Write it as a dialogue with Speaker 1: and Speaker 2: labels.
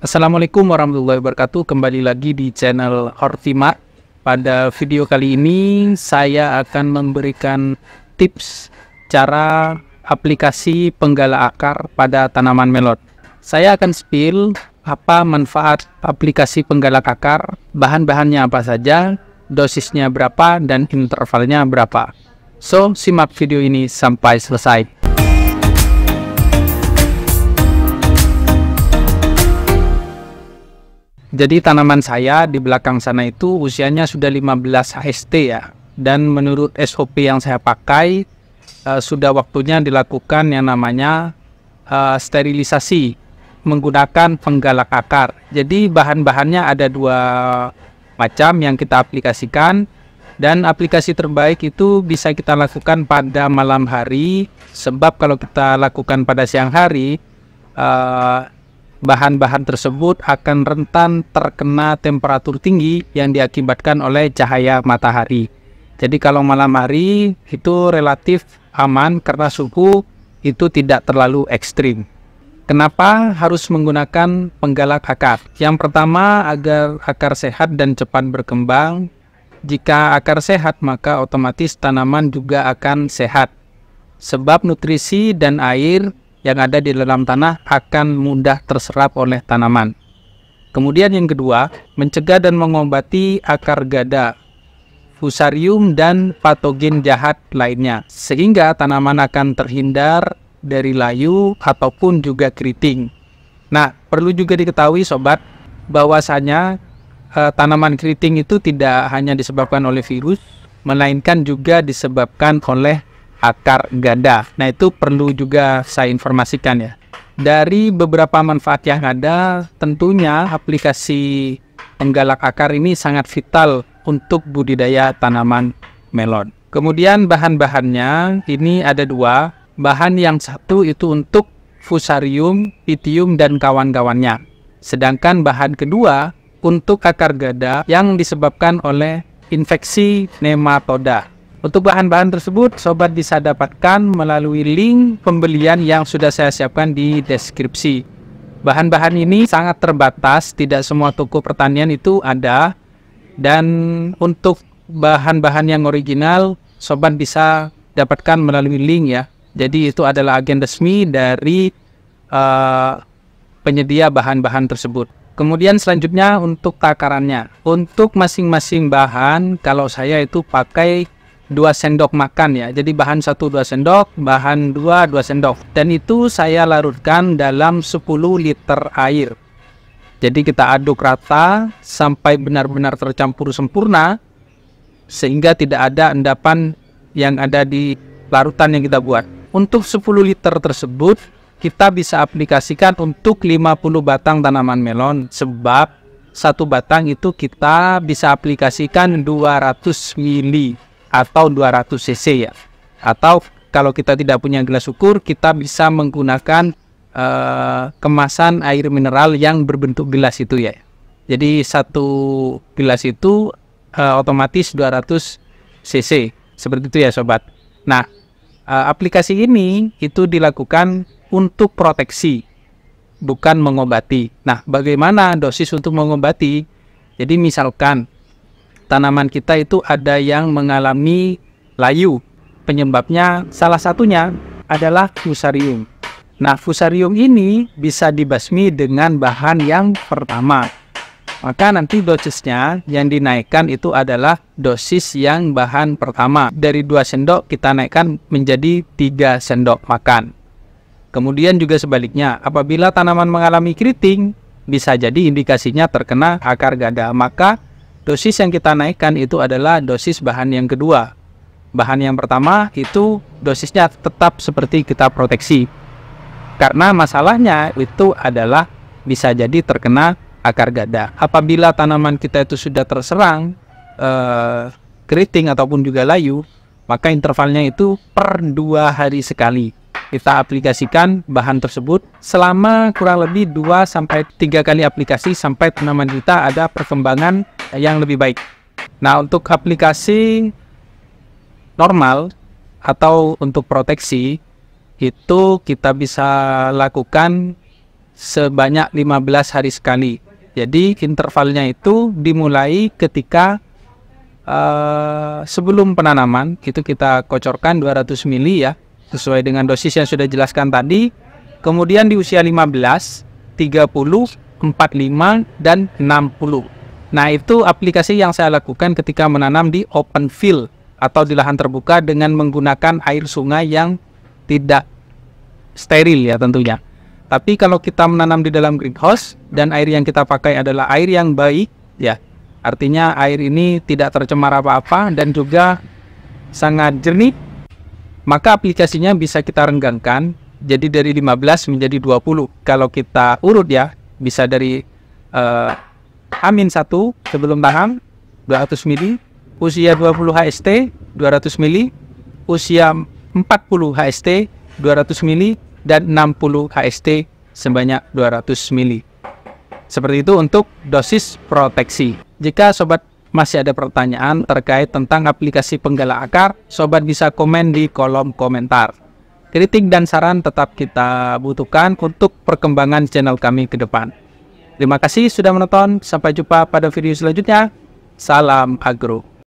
Speaker 1: Assalamualaikum warahmatullahi wabarakatuh Kembali lagi di channel Hortima Pada video kali ini Saya akan memberikan tips Cara aplikasi penggala akar pada tanaman melon Saya akan spill apa manfaat aplikasi penggala akar Bahan-bahannya apa saja Dosisnya berapa dan intervalnya berapa So simak video ini sampai selesai Jadi tanaman saya di belakang sana itu usianya sudah 15 HST ya. Dan menurut SOP yang saya pakai uh, sudah waktunya dilakukan yang namanya uh, sterilisasi menggunakan penggalak akar. Jadi bahan-bahannya ada dua macam yang kita aplikasikan dan aplikasi terbaik itu bisa kita lakukan pada malam hari sebab kalau kita lakukan pada siang hari uh, bahan-bahan tersebut akan rentan terkena temperatur tinggi yang diakibatkan oleh cahaya matahari. Jadi kalau malam hari itu relatif aman karena suhu itu tidak terlalu ekstrim. Kenapa harus menggunakan penggalak akar? Yang pertama, agar akar sehat dan cepat berkembang. Jika akar sehat, maka otomatis tanaman juga akan sehat. Sebab nutrisi dan air yang ada di dalam tanah akan mudah terserap oleh tanaman. Kemudian yang kedua, mencegah dan mengobati akar gada, fusarium dan patogen jahat lainnya sehingga tanaman akan terhindar dari layu ataupun juga keriting. Nah, perlu juga diketahui sobat bahwasanya eh, tanaman keriting itu tidak hanya disebabkan oleh virus melainkan juga disebabkan oleh akar gada. Nah, itu perlu juga saya informasikan ya. Dari beberapa manfaat yang ada, tentunya aplikasi penggalak akar ini sangat vital untuk budidaya tanaman melon. Kemudian bahan-bahannya ini ada dua. Bahan yang satu itu untuk fusarium, pitium, dan kawan-kawannya. Sedangkan bahan kedua untuk akar gada yang disebabkan oleh infeksi nematoda. Untuk bahan-bahan tersebut, sobat bisa dapatkan melalui link pembelian yang sudah saya siapkan di deskripsi. Bahan-bahan ini sangat terbatas, tidak semua toko pertanian itu ada. Dan untuk bahan-bahan yang original, sobat bisa dapatkan melalui link ya. Jadi itu adalah agen resmi dari uh, penyedia bahan-bahan tersebut. Kemudian selanjutnya untuk takarannya. Untuk masing-masing bahan, kalau saya itu pakai 2 sendok makan ya. Jadi bahan satu dua sendok, bahan dua dua sendok. Dan itu saya larutkan dalam 10 liter air. Jadi kita aduk rata sampai benar-benar tercampur sempurna sehingga tidak ada endapan yang ada di larutan yang kita buat. Untuk 10 liter tersebut kita bisa aplikasikan untuk 50 batang tanaman melon sebab satu batang itu kita bisa aplikasikan 200 mili atau 200 cc ya. Atau kalau kita tidak punya gelas ukur, kita bisa menggunakan uh, kemasan air mineral yang berbentuk gelas itu ya. Jadi satu gelas itu uh, otomatis 200 cc seperti itu ya sobat. Nah uh, aplikasi ini itu dilakukan untuk proteksi bukan mengobati. Nah bagaimana dosis untuk mengobati? Jadi misalkan tanaman kita itu ada yang mengalami layu. Penyebabnya salah satunya adalah fusarium. Nah, fusarium ini bisa dibasmi dengan bahan yang pertama. Maka nanti dosisnya yang dinaikkan itu adalah dosis yang bahan pertama. Dari dua sendok kita naikkan menjadi tiga sendok makan. Kemudian juga sebaliknya, apabila tanaman mengalami keriting, bisa jadi indikasinya terkena akar gada, maka Dosis yang kita naikkan itu adalah dosis bahan yang kedua. Bahan yang pertama itu dosisnya tetap seperti kita proteksi. Karena masalahnya itu adalah bisa jadi terkena akar gada. Apabila tanaman kita itu sudah terserang eh, keriting ataupun juga layu, maka intervalnya itu per dua hari sekali kita aplikasikan bahan tersebut selama kurang lebih 2 sampai 3 kali aplikasi sampai tanaman kita ada perkembangan yang lebih baik. Nah, untuk aplikasi normal atau untuk proteksi itu kita bisa lakukan sebanyak 15 hari sekali. Jadi intervalnya itu dimulai ketika uh, sebelum penanaman itu kita kocorkan 200 mili ya sesuai dengan dosis yang sudah jelaskan tadi. Kemudian di usia 15, 30, 45 dan 60. Nah, itu aplikasi yang saya lakukan ketika menanam di open field atau di lahan terbuka dengan menggunakan air sungai yang tidak steril ya tentunya. Tapi kalau kita menanam di dalam greenhouse dan air yang kita pakai adalah air yang baik, ya artinya air ini tidak tercemar apa-apa dan juga sangat jernih maka aplikasinya bisa kita renggangkan jadi dari 15 menjadi 20 kalau kita urut ya bisa dari uh, amin 1 sebelum tanam 200 mili usia 20 HST 200 mili usia 40 HST 200 mili dan 60 HST sebanyak 200 mili seperti itu untuk dosis proteksi jika sobat masih ada pertanyaan terkait tentang aplikasi penggalak akar, sobat bisa komen di kolom komentar. Kritik dan saran tetap kita butuhkan untuk perkembangan channel kami ke depan. Terima kasih sudah menonton, sampai jumpa pada video selanjutnya. Salam agro.